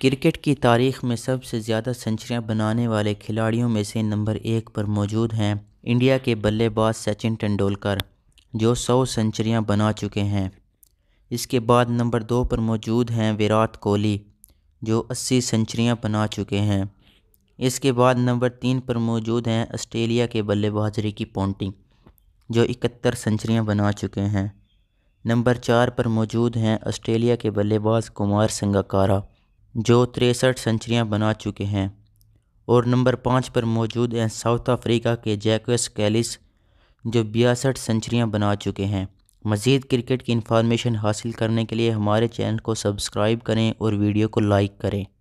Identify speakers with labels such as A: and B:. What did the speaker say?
A: cricket की तारीख में सबसे ज़्यादा सेंचुरियां बनाने वाले खिलाड़ियों में से नंबर एक पर मौजूद हैं इंडिया के बल्लेबाज सचिन तेंदुलकर जो सौ सेंचुरियां बना चुके हैं इसके बाद नंबर दो पर मौजूद हैं विराट कोहली जो अस्सी सेंचुरियां बना चुके हैं इसके बाद नंबर तीन पर मौजूद हैं ऑस्ट्रेलिया के बल्लेबाज रिकी पोंटिंग जो इकहत्तर सेंचुरियाँ बना चुके हैं नंबर चार पर मौजूद हैं ऑस्ट्रेलिया के बल्लेबाज कुमार संगाकारा जो तिरसठ सेंचुरियाँ बना चुके हैं और नंबर पाँच पर मौजूद हैं साउथ अफ्रीका के जैकस कैलिस जो बयासठ सेंचुरियाँ बना चुके हैं मज़ीद क्रिकेट की इंफॉर्मेशन हासिल करने के लिए हमारे चैनल को सब्सक्राइब करें और वीडियो को लाइक करें